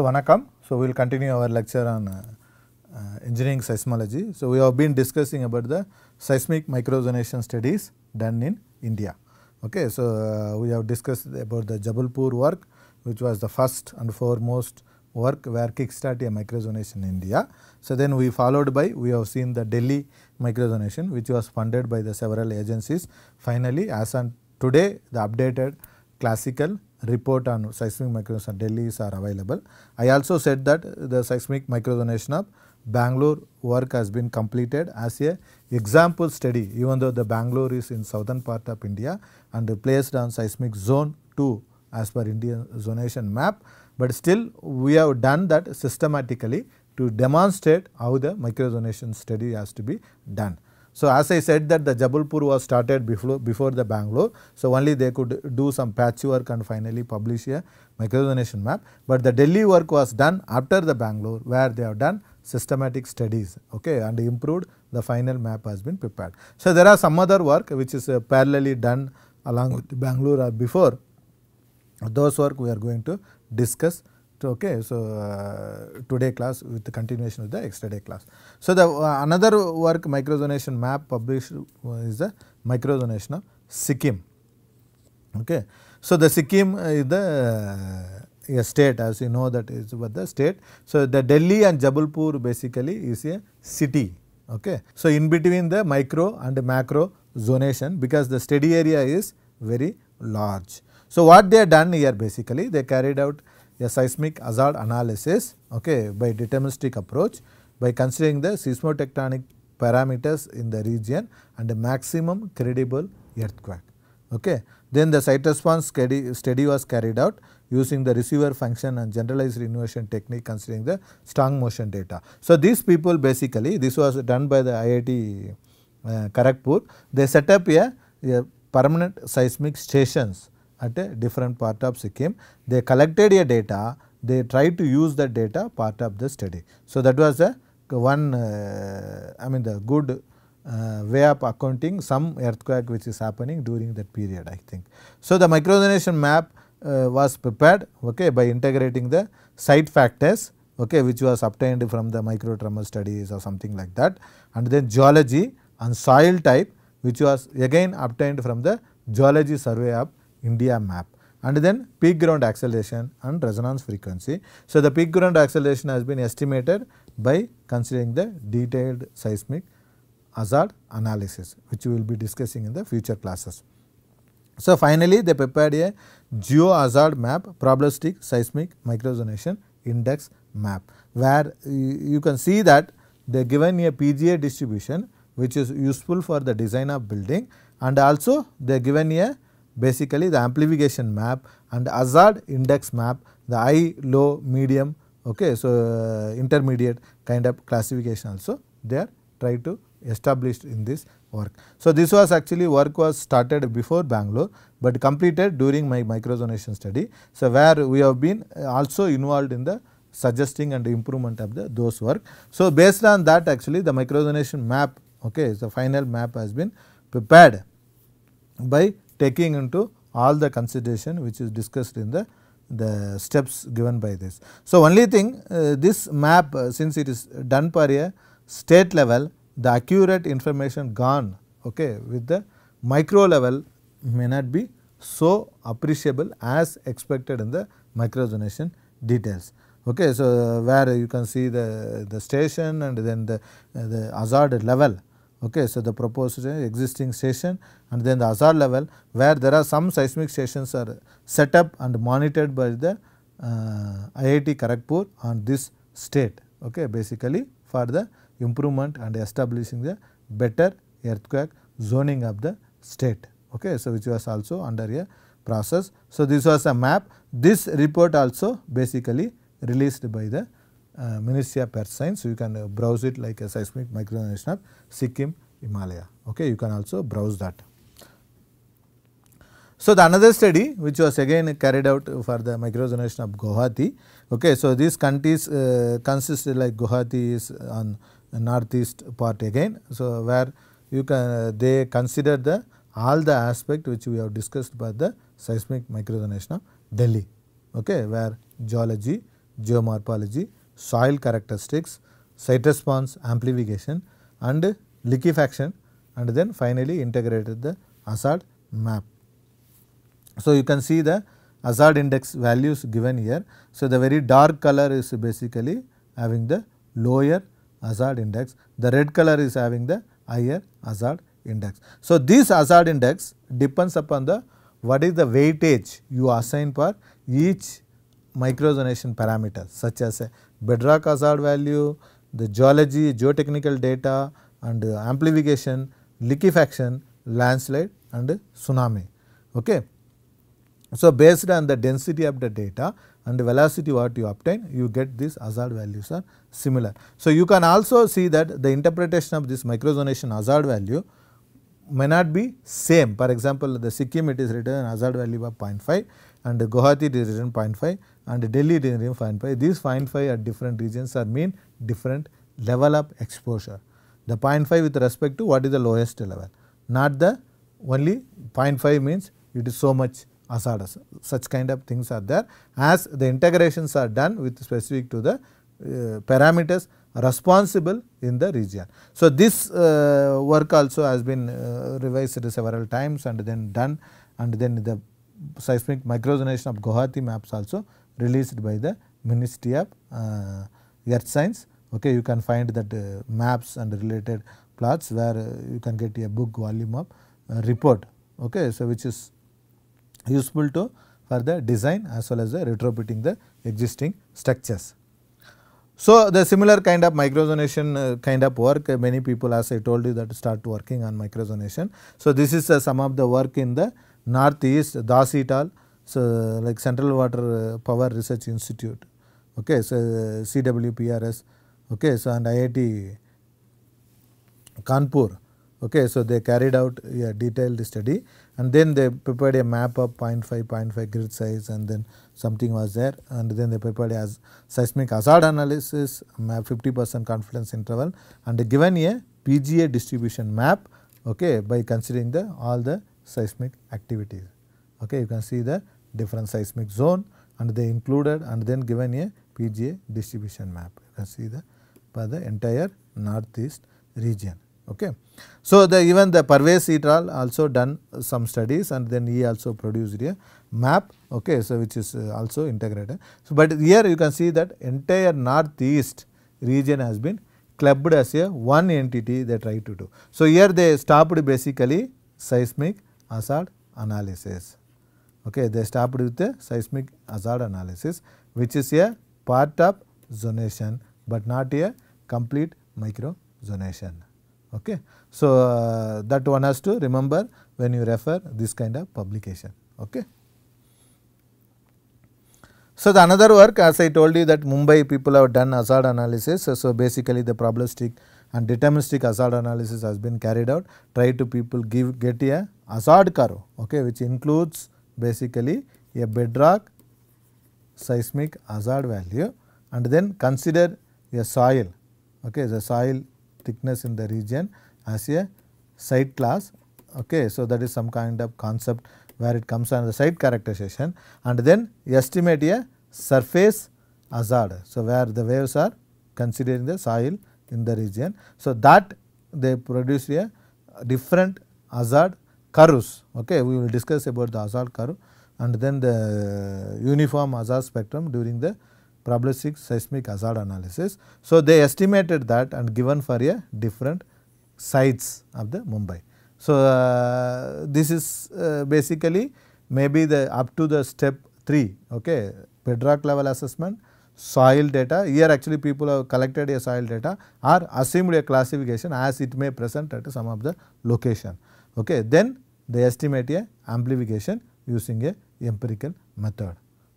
So, Vanakkam. So, we will continue our lecture on uh, uh, engineering seismology. So, we have been discussing about the seismic microzonation studies done in India. Okay, so, uh, we have discussed about the Jabalpur work which was the first and foremost work where started a microzonation in India. So, then we followed by we have seen the Delhi microzonation which was funded by the several agencies. Finally, as on today the updated classical report on seismic microzone Delhi are available. I also said that the seismic microzonation of Bangalore work has been completed as a example study even though the Bangalore is in southern part of India and placed on seismic zone 2 as per Indian zonation map, but still we have done that systematically to demonstrate how the microzonation study has to be done. So, as I said that the Jabalpur was started before, before the Bangalore. So, only they could do some patchwork and finally publish a microzonation map. But the Delhi work was done after the Bangalore where they have done systematic studies okay, and improved the final map has been prepared. So, there are some other work which is uh, parallelly done along with Bangalore or before those work we are going to discuss okay so uh, today class with the continuation of the extra day class so the uh, another work microzonation map published uh, is the microzonation of sikkim okay so the sikkim is the uh, a state as you know that is what the state so the delhi and jabalpur basically is a city okay so in between the micro and macro zonation because the study area is very large so what they have done here basically they carried out a seismic hazard analysis okay, by deterministic approach by considering the seismotectonic parameters in the region and the maximum credible earthquake. Okay. Then the site response study, study was carried out using the receiver function and generalized inversion technique considering the strong motion data. So, these people basically this was done by the IIT uh, Kharagpur. They set up a, a permanent seismic stations at a different part of Sikkim. They collected a data, they tried to use that data part of the study. So, that was a one uh, I mean the good uh, way of accounting some earthquake which is happening during that period I think. So, the microzonation map uh, was prepared okay, by integrating the site factors okay, which was obtained from the micro tremor studies or something like that and then geology and soil type which was again obtained from the geology survey of India map and then peak ground acceleration and resonance frequency. So, the peak ground acceleration has been estimated by considering the detailed seismic hazard analysis which we will be discussing in the future classes. So, finally, they prepared a geo hazard map probabilistic seismic microzonation index map where you can see that they given a PGA distribution which is useful for the design of building and also they are given a basically the amplification map and hazard index map the high, low, medium okay. So, uh, intermediate kind of classification also they are try to establish in this work. So, this was actually work was started before Bangalore, but completed during my microzonation study. So, where we have been uh, also involved in the suggesting and improvement of the those work. So, based on that actually the microzonation map okay, the final map has been prepared by taking into all the consideration which is discussed in the, the steps given by this. So, only thing uh, this map uh, since it is done per a state level the accurate information gone okay, with the micro level may not be so appreciable as expected in the micro microzonation details. Okay, so, uh, where you can see the, the station and then the, uh, the hazard level Okay, so, the proposed existing station and then the Azar level where there are some seismic stations are set up and monitored by the uh, IIT Kharagpur on this state okay, basically for the improvement and establishing the better earthquake zoning of the state. Okay, so, which was also under a process. So, this was a map this report also basically released by the uh, Ministry of Earth Science. You can uh, browse it like a seismic microzonation of Sikkim Himalaya. Okay, you can also browse that. So, the another study which was again carried out for the microzonation of Guwahati. Okay, so, these countries uh, consisted like Guwahati is on northeast part again. So, where you can uh, they consider the all the aspect which we have discussed by the seismic microzonation of Delhi, okay, where geology, geomorphology, soil characteristics, site response amplification and liquefaction and then finally integrated the hazard map. So, you can see the hazard index values given here. So, the very dark color is basically having the lower hazard index, the red color is having the higher hazard index. So, this hazard index depends upon the what is the weightage you assign for each microzonation parameter such as a bedrock hazard value, the geology, geotechnical data and amplification, liquefaction, landslide and tsunami. Okay. So, based on the density of the data and the velocity what you obtain, you get these hazard values are similar. So, you can also see that the interpretation of this microzonation hazard value may not be same. For example, the Sikkim it is written hazard value of 0.5 and Guwahati region 0.5 and Delhi region 0.5. These 0.5 at different regions are mean different level of exposure. The 0.5 with respect to what is the lowest level, not the only 0.5 means it is so much hazardous. Such kind of things are there as the integrations are done with specific to the uh, parameters responsible in the region. So, this uh, work also has been uh, revised several times and then done and then the seismic microzonation of Guwahati maps also released by the Ministry of uh, Earth Science. Okay, you can find that uh, maps and related plots where uh, you can get a book volume of uh, report. Okay, so which is useful to for the design as well as the uh, retrofitting the existing structures. So, the similar kind of microzonation uh, kind of work many people as I told you that start working on microzonation. So, this is some of the work in the northeast Das et al. So, like Central Water Power Research Institute, okay, so CWPRS, okay, so and IIT Kanpur, okay, so they carried out a detailed study and then they prepared a map of 0.5, 0.5 grid size and then something was there and then they prepared as seismic hazard analysis map 50 percent confidence interval and given a PGA distribution map okay, by considering the all the seismic activities. Okay, you can see the different seismic zone and they included and then given a PGA distribution map. You can see the for the entire northeast region. Okay. So, the even the Parvez et al also done some studies and then he also produced a map okay, so which is uh, also integrated. So, but here you can see that entire northeast region has been clubbed as a one entity they try to do. So, here they stopped basically seismic hazard analysis. Okay, they stopped with the seismic hazard analysis which is a part of zonation but not a complete micro zonation. Okay. So, uh, that one has to remember when you refer this kind of publication. Okay. So, the another work as I told you that Mumbai people have done hazard analysis. So, basically the probabilistic and deterministic hazard analysis has been carried out. Try to people give get a Azad curve okay, which includes basically a bedrock seismic hazard value and then consider a soil, okay, the soil thickness in the region as a site class. Okay. So, that is some kind of concept where it comes under site characterization and then estimate a surface hazard. So, where the waves are considering the soil in the region. So, that they produce a different hazard curves. Okay, we will discuss about the Hazard curve and then the uniform Hazard spectrum during the probabilistic seismic hazard analysis. So, they estimated that and given for a different sites of the Mumbai. So, uh, this is uh, basically maybe the up to the step 3 okay bedrock level assessment soil data here actually people have collected a soil data or assumed a classification as it may present at some of the location. Okay. Then they estimate a amplification using a empirical method.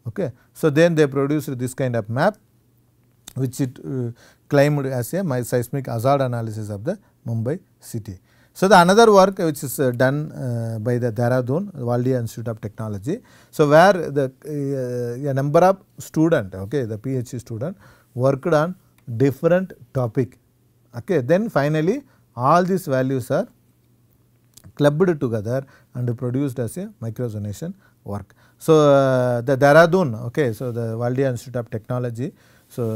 Okay. So, then they produced this kind of map which it uh, claimed as a seismic hazard analysis of the Mumbai city. So, the another work which is uh, done uh, by the Dehradun valdia Institute of Technology. So, where the uh, a number of student, okay, the PhD student worked on different topic. Okay. Then finally, all these values are clubbed together and produced as a microzonation work. So, uh, the Dharadun, okay, so the Waldia Institute of Technology, so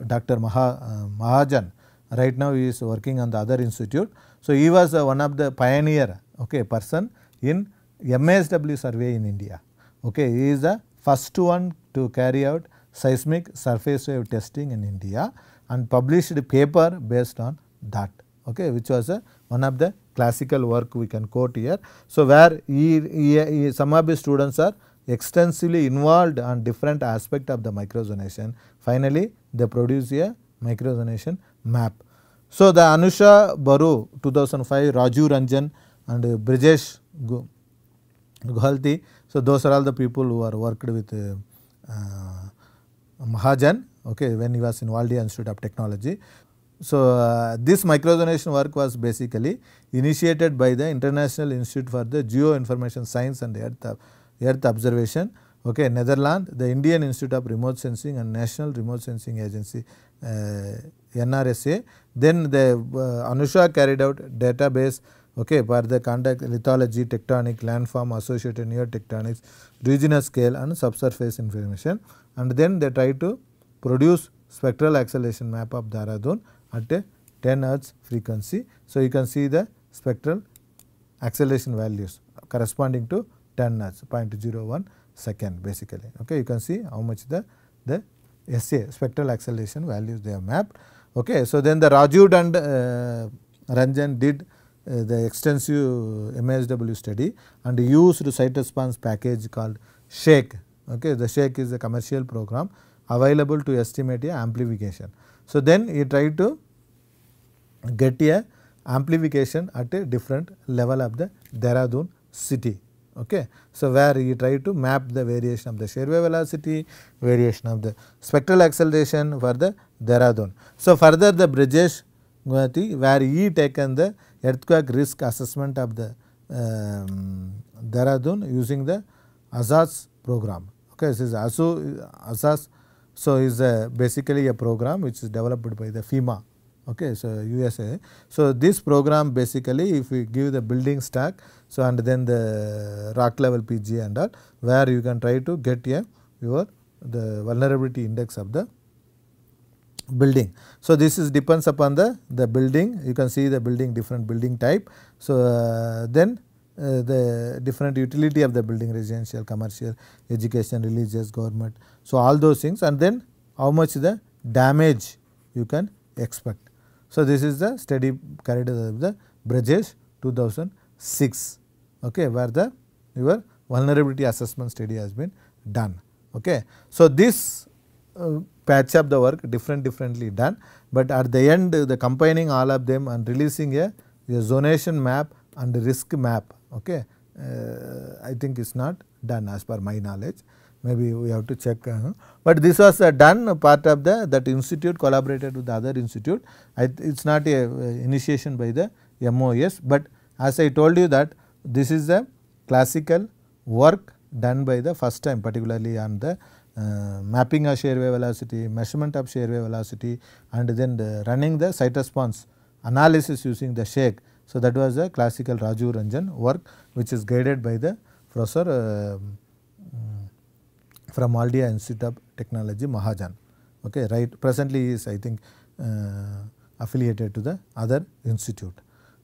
uh, Dr. Maha, uh, Mahajan, right now he is working on the other institute. So, he was uh, one of the pioneer okay, person in MSW survey in India. Okay, he is the first one to carry out seismic surface wave testing in India and published paper based on that okay, which was uh, one of the classical work we can quote here. So, where he, he, he, some of the students are extensively involved on different aspect of the microzonation. Finally, they produce a microzonation map. So, the Anusha Baru 2005, Raju Ranjan and Brijesh Guhalti. So, those are all the people who are worked with uh, uh Mahajan okay, when he was in Waldia Institute of Technology. So, uh, this microzonation work was basically initiated by the International Institute for the Geoinformation Science and Earth, Earth Observation, okay, Netherlands, the Indian Institute of Remote Sensing and National Remote Sensing Agency uh, NRSA. Then the uh, Anusha carried out database okay, for the contact lithology, tectonic, landform associated neotectonics, regional scale and subsurface information and then they try to produce spectral acceleration map of Dehradun at a 10 hertz frequency. So, you can see the spectral acceleration values corresponding to 10 hertz 0.01 second basically. Okay, you can see how much the, the SA spectral acceleration values they have mapped. Okay, so, then the Rajud and uh, Ranjan did uh, the extensive MSW study and used site response package called SHAKE. Okay, the SHAKE is a commercial program available to estimate a amplification. So, then you try to get a amplification at a different level of the Dehradun city. Okay. So, where you try to map the variation of the shear wave velocity, variation of the spectral acceleration for the Dehradun. So, further the Bridges Guwahati where he taken the earthquake risk assessment of the um, Dehradun using the ASAS program. Okay, this is ASU ASAS so, is a basically a program which is developed by the FEMA okay so USA. So this program basically if we give the building stack so and then the rock level PG and all where you can try to get a your the vulnerability index of the building. So this is depends upon the the building you can see the building different building type. So uh, then uh, the different utility of the building residential, commercial, education, religious, government. So, all those things and then how much the damage you can expect. So, this is the study carried out of the Bridges 2006 okay, where the your vulnerability assessment study has been done. Okay. So, this uh, patch up the work different differently done, but at the end the combining all of them and releasing a, a zonation map and risk map okay, uh, I think it is not done as per my knowledge maybe we have to check. Uh, but this was uh, done part of the that institute collaborated with the other institute. it is not a uh, initiation by the MOS, but as I told you that this is a classical work done by the first time particularly on the uh, mapping of shear wave velocity, measurement of shear wave velocity and then the running the site response analysis using the shake so, that was a classical Raju Ranjan work which is guided by the professor uh, mm, from Aldia Institute of Technology Mahajan. Okay, right. Presently is I think uh, affiliated to the other institute.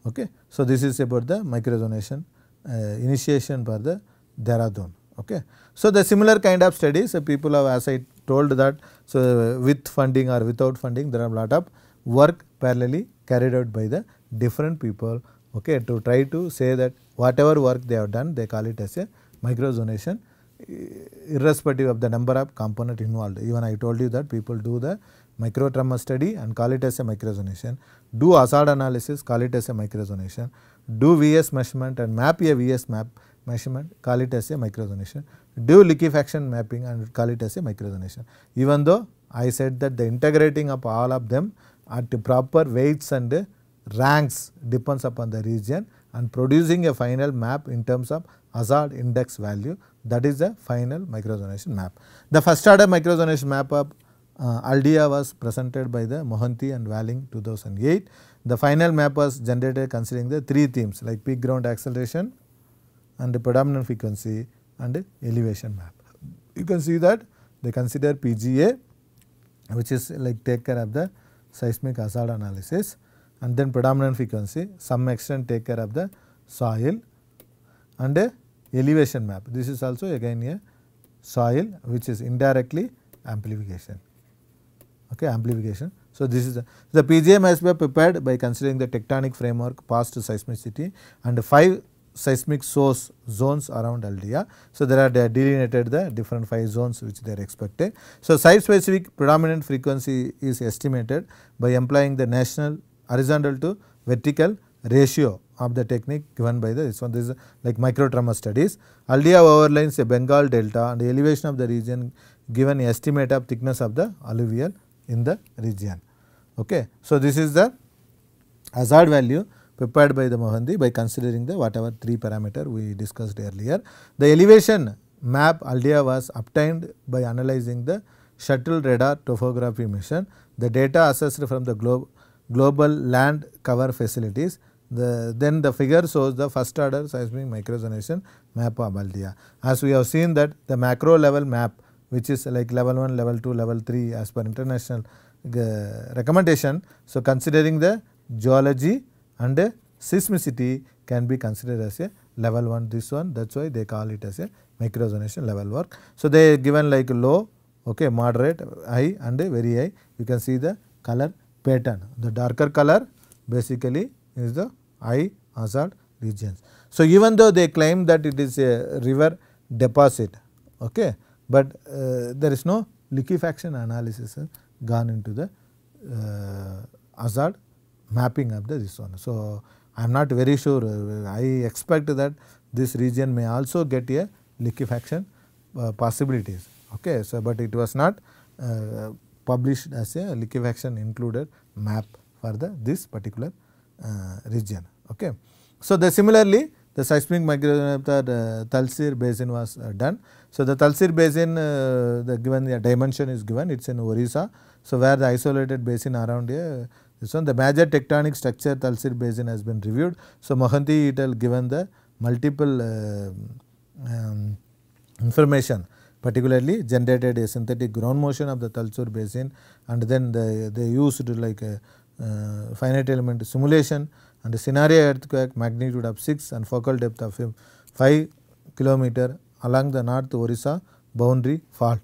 Okay. So, this is about the microdonation uh, initiation for the Dehradun. Okay. So, the similar kind of studies uh, people have as I told that so uh, with funding or without funding there are a lot of work parallelly carried out by the different people okay to try to say that whatever work they have done they call it as a microzonation irrespective of the number of component involved even I told you that people do the microtremor study and call it as a microzonation do hazard analysis call it as a microzonation do VS measurement and map a VS map measurement call it as a microzonation do liquefaction mapping and call it as a microzonation even though I said that the integrating of all of them at proper weights and ranks depends upon the region and producing a final map in terms of hazard index value that is the final microzonation map. The first order microzonation map of uh, Aldea was presented by the Mohanty and Walling 2008. The final map was generated considering the three themes like peak ground acceleration and the predominant frequency and the elevation map. You can see that they consider PGA which is like take care of the seismic hazard analysis and then predominant frequency some extent take care of the soil and a elevation map. This is also again a soil which is indirectly amplification. Okay, amplification. So, this is the, the PGM has been prepared by considering the tectonic framework, past seismicity and 5 seismic source zones around Aldea. So, there are they delineated the different 5 zones which they are expected. So, site specific predominant frequency is estimated by employing the national horizontal to vertical ratio of the technique given by the, this one. This is like microtremor studies. Aldea overlines a Bengal delta and the elevation of the region given estimate of thickness of the alluvial in the region. Okay. So, this is the hazard value prepared by the Mohandi by considering the whatever 3 parameter we discussed earlier. The elevation map Aldea was obtained by analyzing the shuttle radar topography mission. The data assessed from the globe global land cover facilities. The, then the figure shows the first order seismic microzonation map of As we have seen that the macro level map which is like level 1, level 2, level 3 as per international uh, recommendation. So, considering the geology and the seismicity can be considered as a level 1 this one that is why they call it as a microzonation level work. So, they given like low, okay, moderate, high and very high you can see the color pattern. The darker color basically is the high hazard regions. So, even though they claim that it is a river deposit, okay, but uh, there is no liquefaction analysis uh, gone into the uh, hazard mapping of the this one. So, I am not very sure, uh, I expect that this region may also get a liquefaction uh, possibilities. Okay, so, but it was not uh, published as a liquefaction included map for the this particular uh, region. Okay. So, the similarly the seismic migration of the Talsir basin was uh, done. So, the Talsir basin uh, the given the dimension is given it is in Orissa. So, where the isolated basin around here this one the major tectonic structure Talsir basin has been reviewed. So, Mohanty et al given the multiple uh, um, information particularly generated a synthetic ground motion of the Talsur basin and then the, they used like a uh, uh, finite element simulation and the scenario earthquake magnitude of 6 and focal depth of 5 kilometer along the north Orissa boundary fault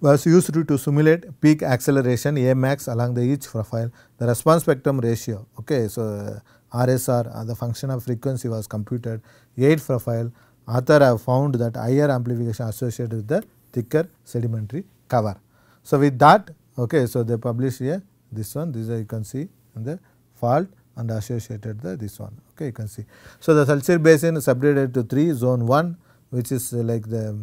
was used to simulate peak acceleration a max along the each profile the response spectrum ratio okay so uh, RSR uh, the function of frequency was computed 8 profile author have found that higher amplification associated with the thicker sedimentary cover. So, with that okay, so they publish here this one this you can see in the fault and associated the this one okay you can see. So, the Salsir basin is subdivided to 3 zone 1 which is uh, like the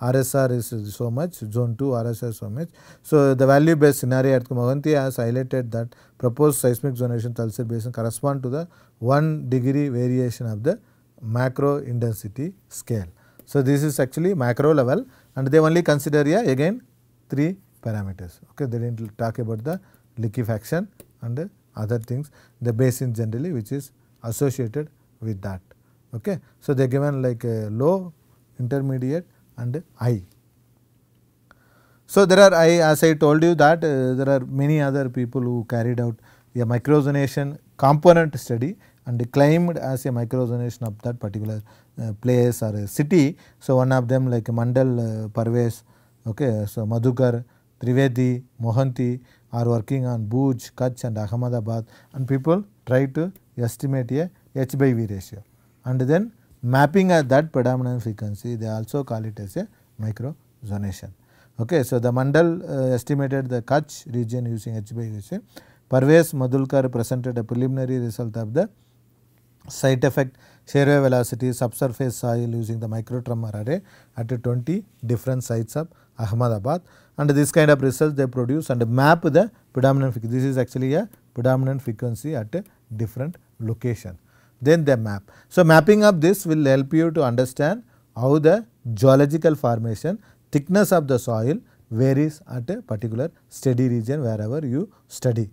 RSR um, is so much, zone 2 RSR so much. So, the value based scenario at Kumaganti has highlighted that proposed seismic zonation Talsir basin correspond to the 1 degree variation of the macro intensity scale. So, this is actually macro level and they only consider a again 3 parameters. Okay, they did not talk about the liquefaction and the other things the basin generally which is associated with that. Okay. So, they given like a low, intermediate and high. So, there are I as I told you that uh, there are many other people who carried out a microzonation component study and claimed as a microzonation of that particular uh, place or a city. So, one of them like Mandal uh, okay, so Madhukar, Trivedi, Mohanty are working on Bhuj, Kutch and Ahmedabad and people try to estimate a H by V ratio and then mapping at that predominant frequency they also call it as a microzonation. Okay, so, the Mandal uh, estimated the Kutch region using H by V ratio. Parves Madhulkar presented a preliminary result of the site effect shear wave velocity subsurface soil using the microtremor array at 20 different sites of Ahmedabad and this kind of results they produce and map the predominant frequency. This is actually a predominant frequency at a different location. Then they map. So, mapping of this will help you to understand how the geological formation thickness of the soil varies at a particular study region wherever you study.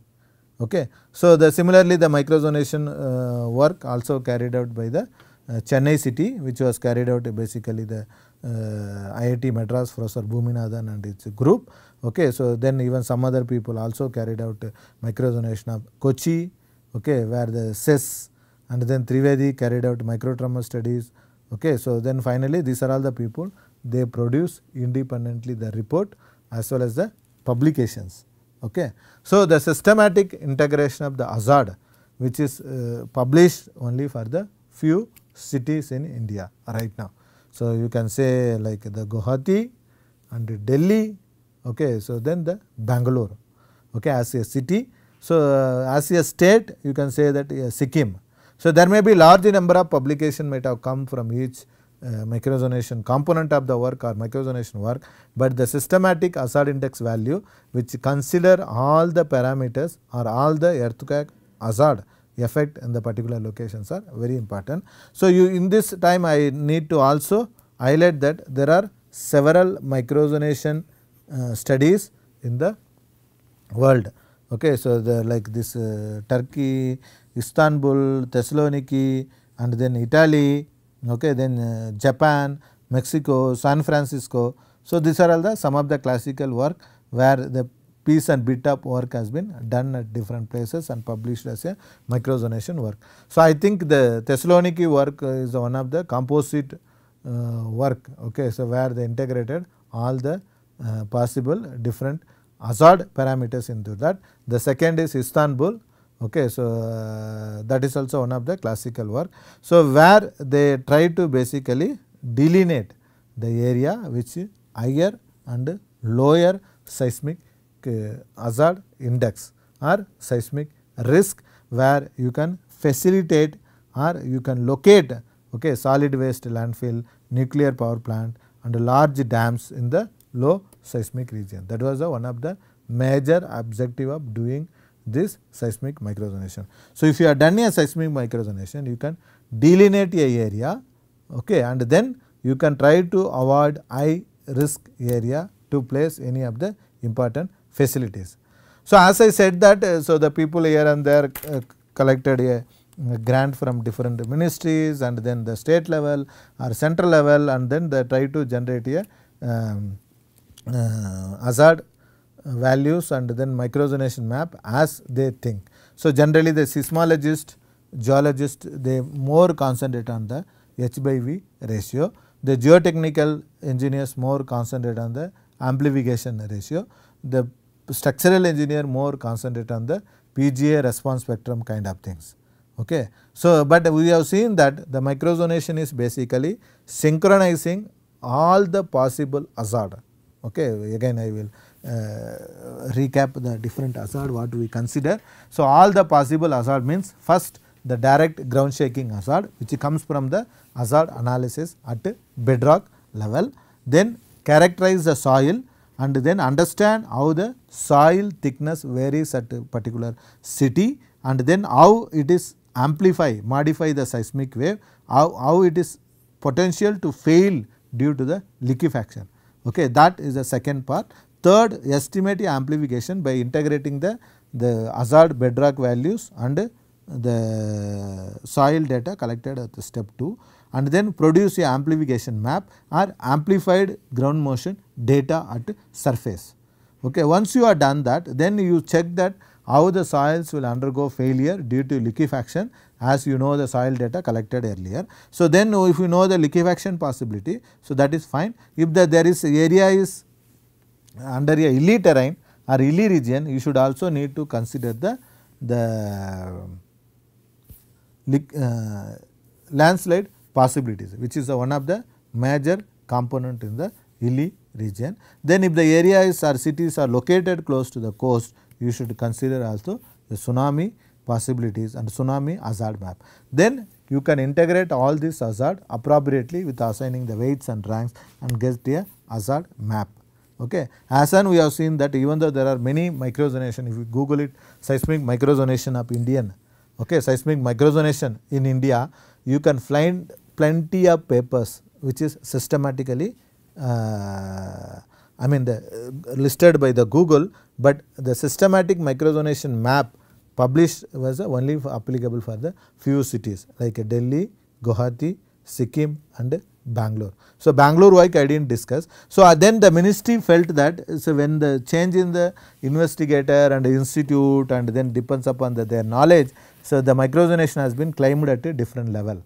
Okay. So, the similarly the microzonation uh, work also carried out by the uh, Chennai city which was carried out basically the uh, IIT Madras Professor Bhuminathan and its group. Okay. So, then even some other people also carried out microzonation of Kochi okay, where the CES and then Trivedi carried out microtrauma studies. Okay. So, then finally, these are all the people they produce independently the report as well as the publications. Okay. So, the systematic integration of the hazard which is uh, published only for the few cities in India right now. So, you can say like the Guwahati and Delhi, okay. so then the Bangalore okay, as a city. So, uh, as a state you can say that uh, Sikkim. So, there may be large number of publication might have come from each uh, microzonation component of the work or microzonation work, but the systematic hazard index value which consider all the parameters or all the earthquake hazard effect in the particular locations are very important. So, you in this time I need to also highlight that there are several microzonation uh, studies in the world. Okay, so, the like this uh, Turkey, Istanbul, Thessaloniki and then Italy okay, then uh, Japan, Mexico, San Francisco. So, these are all the some of the classical work where the piece and bit of work has been done at different places and published as a microzonation work. So, I think the Thessaloniki work is one of the composite uh, work, okay. So, where they integrated all the uh, possible different hazard parameters into that. The second is Istanbul Okay, so uh, that is also one of the classical work. So where they try to basically delineate the area which is higher and lower seismic uh, hazard index or seismic risk where you can facilitate or you can locate okay, solid waste landfill, nuclear power plant and large dams in the low seismic region. That was the one of the major objective of doing this seismic microzonation. So, if you are done a seismic microzonation, you can delineate a area okay, and then you can try to avoid high risk area to place any of the important facilities. So, as I said that, uh, so the people here and there uh, collected a grant from different ministries and then the state level or central level and then they try to generate a um, uh, hazard values and then microzonation map as they think. So, generally the seismologist, geologist they more concentrate on the H by V ratio, the geotechnical engineers more concentrate on the amplification ratio, the structural engineer more concentrate on the PGA response spectrum kind of things. Okay. So, but we have seen that the microzonation is basically synchronizing all the possible hazard. Okay. Again I will uh, recap the different hazard what do we consider. So, all the possible hazard means first the direct ground shaking hazard which comes from the hazard analysis at bedrock level. Then characterize the soil and then understand how the soil thickness varies at a particular city and then how it is amplify modify the seismic wave how, how it is potential to fail due to the liquefaction okay that is the second part Third, estimate amplification by integrating the, the hazard bedrock values and the soil data collected at the step 2 and then produce a amplification map or amplified ground motion data at surface. Okay. Once you are done that then you check that how the soils will undergo failure due to liquefaction as you know the soil data collected earlier. So, then if you know the liquefaction possibility, so that is fine. If the there is area is under a hilly terrain or hilly region you should also need to consider the, the uh, landslide possibilities which is one of the major component in the hilly region. Then if the areas or cities are located close to the coast you should consider also the tsunami possibilities and tsunami hazard map. Then you can integrate all this hazard appropriately with assigning the weights and ranks and get a hazard map. Okay. As and we have seen that even though there are many microzonation, if you Google it, seismic microzonation of Indian, okay, seismic microzonation in India, you can find plenty of papers which is systematically uh, I mean the, uh, listed by the Google, but the systematic microzonation map published was only applicable for the few cities like Delhi, Guwahati, Sikkim and Bangalore. So, Bangalore why I did not discuss. So, uh, then the ministry felt that so when the change in the investigator and the institute and then depends upon the, their knowledge. So, the microzonation has been claimed at a different level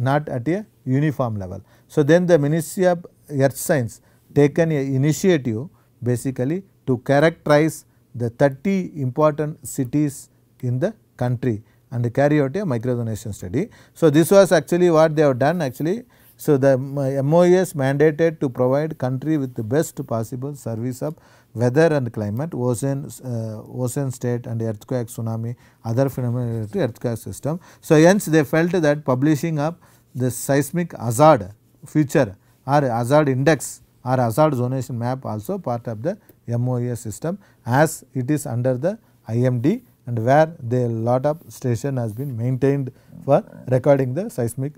not at a uniform level. So, then the ministry of earth science taken a initiative basically to characterize the 30 important cities in the country and carry out a microzonation study. So, this was actually what they have done actually so, the MOES mandated to provide country with the best possible service of weather and climate, ocean, uh, ocean state and earthquake, tsunami, other phenomena related to earthquake system. So, hence they felt that publishing of the seismic hazard feature or hazard index or hazard zonation map also part of the MOES system as it is under the IMD and where the lot of station has been maintained for recording the seismic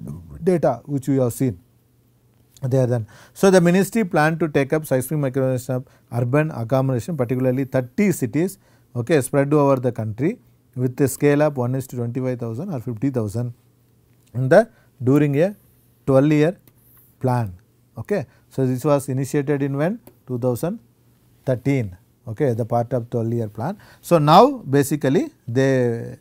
data which we have seen there then. So, the ministry planned to take up seismic micronization of urban accommodation particularly 30 cities okay, spread over the country with the scale up 1 is to 25,000 or 50,000 in the during a 12 year plan. Okay. So, this was initiated in when 2013 okay, the part of earlier plan. So, now basically they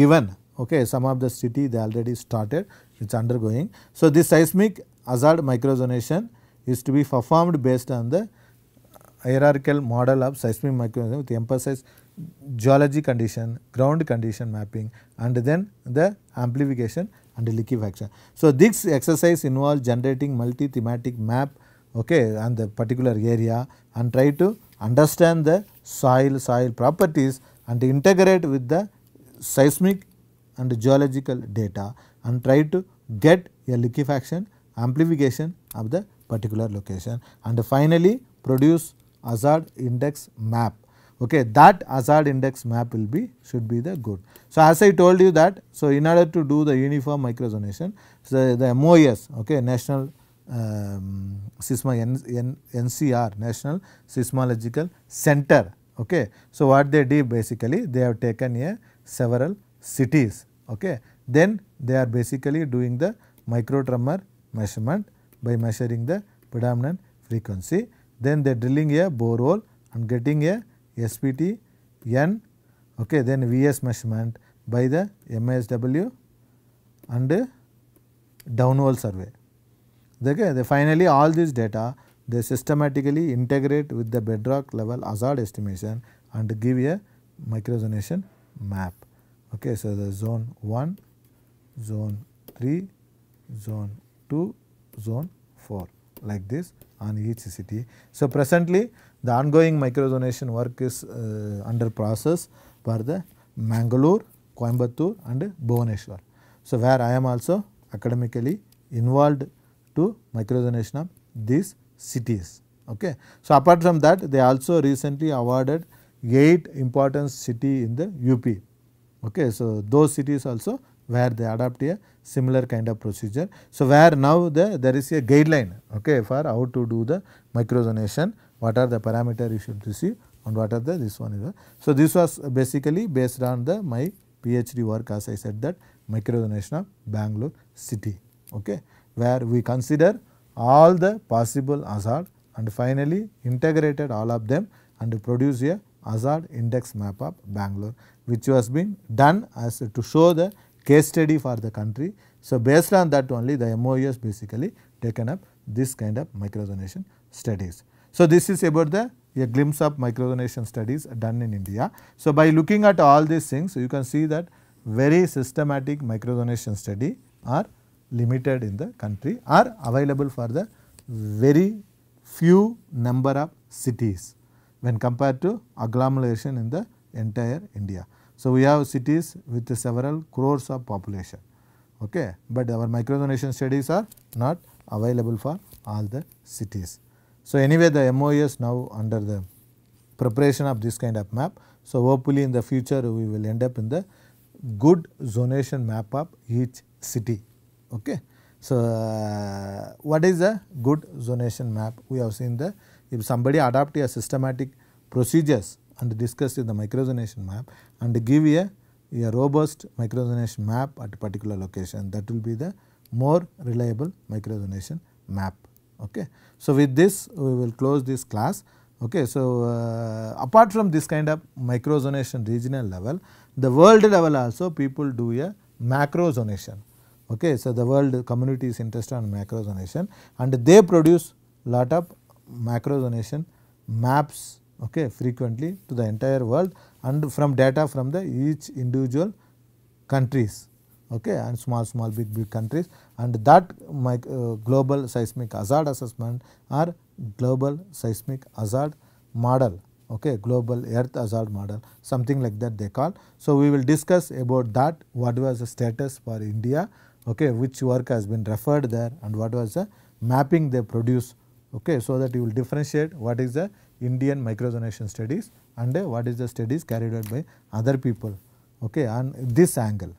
given okay, some of the city they already started it is undergoing. So, this seismic hazard microzonation is to be performed based on the hierarchical model of seismic microzonation with emphasis geology condition, ground condition mapping and then the amplification and liquefaction. So, this exercise involves generating multi-thematic map okay, and the particular area and try to understand the soil, soil properties and integrate with the seismic and geological data and try to get a liquefaction amplification of the particular location and finally produce hazard index map okay that hazard index map will be should be the good. So, as I told you that so in order to do the uniform microzonation so the MOS okay national um, SISMA N, N, NCR National Seismological Center. Okay. So, what they did basically they have taken a several cities. Okay. Then they are basically doing the micro tremor measurement by measuring the predominant frequency. Then they drilling a borehole and getting a SPT N okay, then VS measurement by the MSW and downhole survey. Okay, they finally, all this data they systematically integrate with the bedrock level hazard estimation and give a microzonation map. Okay, so, the zone 1, zone 3, zone 2, zone 4 like this on each city. So, presently the ongoing microzonation work is uh, under process for the Mangalore, Coimbatore and Bhuvaneshwar. So, where I am also academically involved to microzonation of these cities. Okay. So, apart from that they also recently awarded 8 important city in the UP. Okay. So, those cities also where they adopt a similar kind of procedure. So, where now the, there is a guideline okay, for how to do the microzonation, what are the parameter you should receive and what are the this one is. So, this was basically based on the my PhD work as I said that microzonation of Bangalore city. Okay where we consider all the possible hazard and finally integrated all of them and produce a hazard index map of Bangalore which was been done as to show the case study for the country. So, based on that only the MOUs basically taken up this kind of microzonation studies. So, this is about the a glimpse of microzonation studies done in India. So, by looking at all these things you can see that very systematic microzonation study are limited in the country are available for the very few number of cities when compared to agglomeration in the entire India. So, we have cities with several crores of population, okay, but our microdonation studies are not available for all the cities. So, anyway the MOS now under the preparation of this kind of map. So, hopefully in the future we will end up in the good zonation map of each city. Okay. So, uh, what is a good zonation map? We have seen the if somebody adopt a systematic procedures and discussed in the microzonation map and give a, a robust microzonation map at particular location that will be the more reliable microzonation map. Okay. So, with this we will close this class. Okay. So, uh, apart from this kind of microzonation regional level, the world level also people do a macrozonation. Okay, so the world community is interested on macrozonation and they produce lot of macrozonation maps okay, frequently to the entire world and from data from the each individual countries okay, and small small big big countries and that my, uh, global seismic hazard assessment or global seismic hazard model okay, global earth hazard model something like that they call. So, we will discuss about that what was the status for India okay, which work has been referred there and what was the mapping they produce okay, so that you will differentiate what is the Indian microzonation studies and uh, what is the studies carried out by other people okay, on this angle.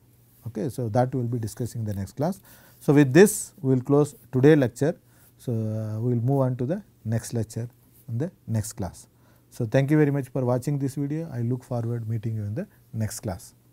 Okay, so, that we will be discussing the next class. So, with this we will close today lecture. So, uh, we will move on to the next lecture in the next class. So, thank you very much for watching this video. I look forward meeting you in the next class.